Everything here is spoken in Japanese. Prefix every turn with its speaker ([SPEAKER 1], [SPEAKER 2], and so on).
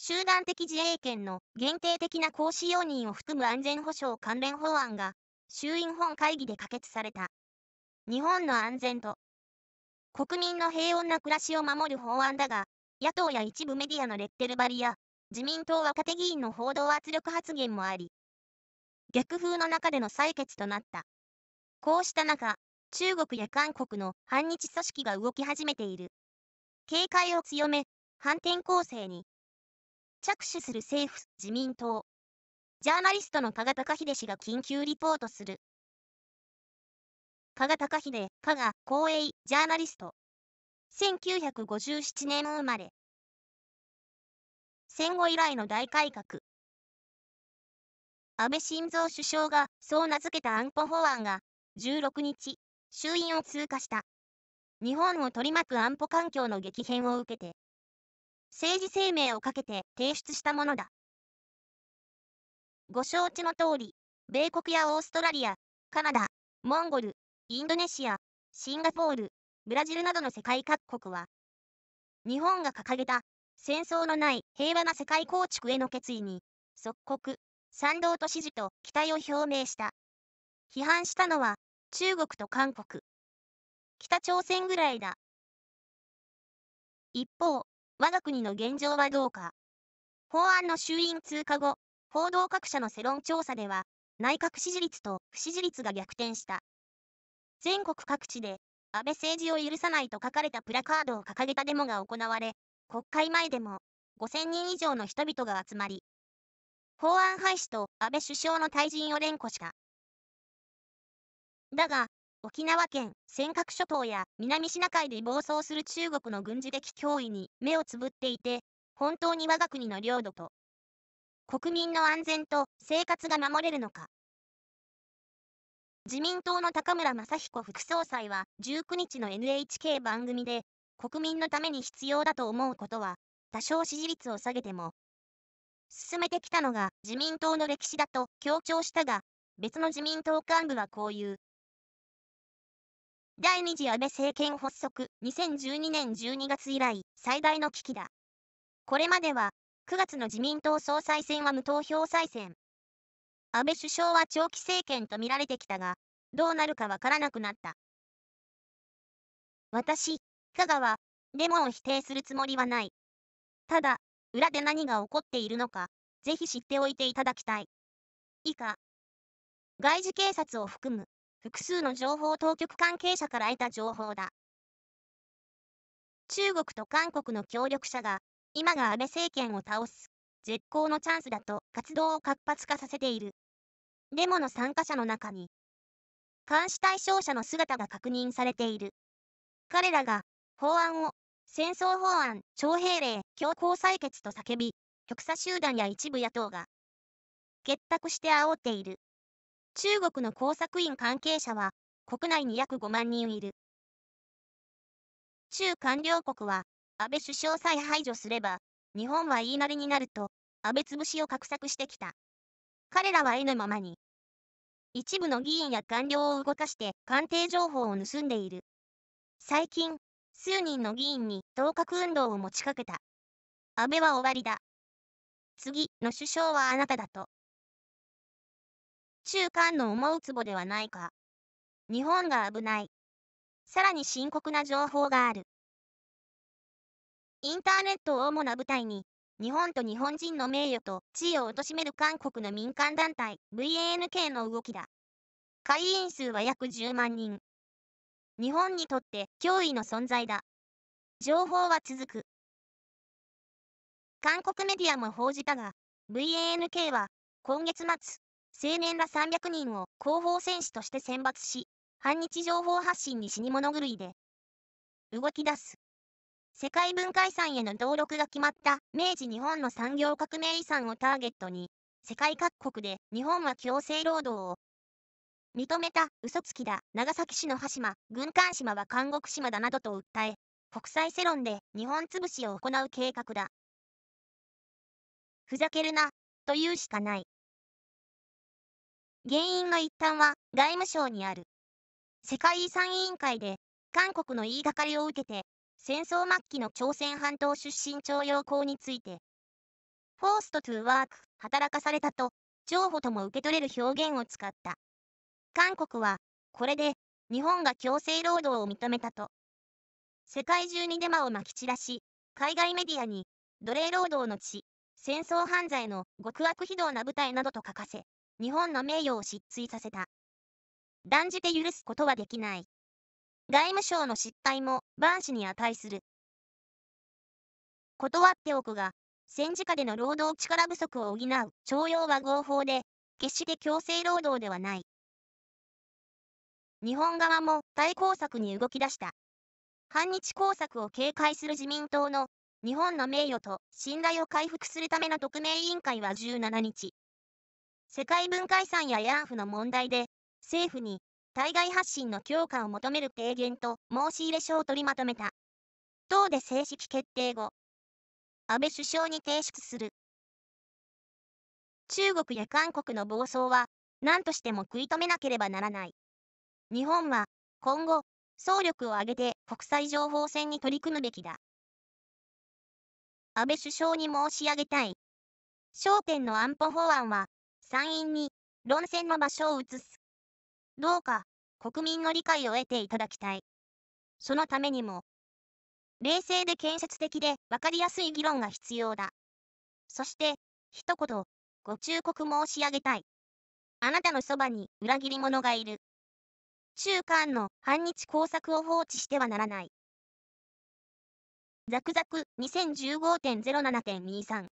[SPEAKER 1] 集団的自衛権の限定的な行使容認を含む安全保障関連法案が衆院本会議で可決された。日本の安全と国民の平穏な暮らしを守る法案だが、野党や一部メディアのレッテル張りや自民党若手議員の報道圧力発言もあり、逆風の中での採決となった。こうした中、中国や韓国の反日組織が動き始めている。警戒を強め、反転攻勢に着手する政府・自民党。ジャーナリストの加賀隆秀氏が緊急リポートする。加賀隆秀、加賀光栄、ジャーナリスト。1957年生まれ。戦後以来の大改革。安倍晋三首相が、そう名付けた安保法案が、16日、衆院を通過した。日本を取り巻く安保環境の激変を受けて、政治声明をかけて提出したものだ。ご承知の通り、米国やオーストラリア、カナダ、モンゴル、インドネシア、シンガポール、ブラジルなどの世界各国は、日本が掲げた戦争のない平和な世界構築への決意に、即刻、賛同と支持と期待を表明した。批判したのは、中国と韓国。北朝鮮ぐらいだ。一方、我が国の現状はどうか。法案の衆院通過後、報道各社の世論調査では、内閣支持率と不支持率が逆転した。全国各地で、安倍政治を許さないと書かれたプラカードを掲げたデモが行われ、国会前でも5000人以上の人々が集まり、法案廃止と安倍首相の退陣を連呼した。だが、沖縄県、尖閣諸島や南シナ海で暴走する中国の軍事的脅威に目をつぶっていて、本当に我が国の領土と、国民の安全と生活が守れるのか。自民党の高村雅彦副総裁は19日の NHK 番組で、国民のために必要だと思うことは、多少支持率を下げても、進めてきたのが自民党の歴史だと強調したが、別の自民党幹部はこう言う。第2次安倍政権発足2012年12月以来最大の危機だ。これまでは9月の自民党総裁選は無投票再選。安倍首相は長期政権と見られてきたが、どうなるかわからなくなった。私、香川、デモを否定するつもりはない。ただ、裏で何が起こっているのか、ぜひ知っておいていただきたい。以下、外事警察を含む複数の情報当局関係者から得た情報だ。中国と韓国の協力者が、今が安倍政権を倒す、絶好のチャンスだと活動を活発化させている。デモの参加者の中に、監視対象者の姿が確認されている。彼らが、法案を、戦争法案、徴兵令、強行採決と叫び、極左集団や一部野党が、結託して煽っている。中国の工作員関係者は、国内に約5万人いる。中官僚国は、安倍首相さえ排除すれば、日本は言いなりになると、安倍潰しを画策してきた。彼らは得のままに。一部の議員や官僚を動かして官邸情報を盗んでいる。最近、数人の議員に当格運動を持ちかけた。安倍は終わりだ。次の首相はあなただと。中間の思うつぼではないか。日本が危ない。さらに深刻な情報がある。インターネットを主な舞台に、日本と日本人の名誉と地位を貶める韓国の民間団体 VANK の動きだ。会員数は約10万人。日本にとって脅威の存在だ。情報は続く。韓国メディアも報じたが、VANK は今月末、青年ら300人を広報戦士として選抜し、反日情報発信に死に物狂いで、動き出す。世界文化遺産への登録が決まった明治日本の産業革命遺産をターゲットに、世界各国で日本は強制労働を認めた嘘つきだ長崎市の羽島軍艦島は監獄島だなどと訴え国際世論で日本潰しを行う計画だふざけるなというしかない原因の一端は外務省にある。世界遺産委員会で、韓国の言いがかりを受けて、戦争末期の朝鮮半島出身徴用工について、フォーストトゥーワーク、働かされたと、譲歩とも受け取れる表現を使った。韓国は、これで、日本が強制労働を認めたと。世界中にデマをまき散らし、海外メディアに、奴隷労働の地、戦争犯罪の極悪非道な舞台などと書かせ、日本の名誉を失墜させた。断じて許すことはできない。外務省の失態も万死に値する。断っておくが、戦時下での労働力不足を補う徴用は合法で、決して強制労働ではない。日本側も対抗策に動き出した。反日工作を警戒する自民党の日本の名誉と信頼を回復するための特命委員会は17日、世界文化遺産や慰安婦の問題で、政府に対外発信の強化を求める提言と申し入れ書を取りまとめた。党で正式決定後、安倍首相に提出する。中国や韓国の暴走は、何としても食い止めなければならない。日本は、今後、総力を挙げて国際情報戦に取り組むべきだ。安倍首相に申し上げたい。焦点の安保法案は、参院に論戦の場所を移す。どうか国民の理解を得ていただきたい。そのためにも、冷静で建設的で分かりやすい議論が必要だ。そして、一言、ご忠告申し上げたい。あなたのそばに裏切り者がいる。中間の反日工作を放置してはならない。ザクザク2015.07.23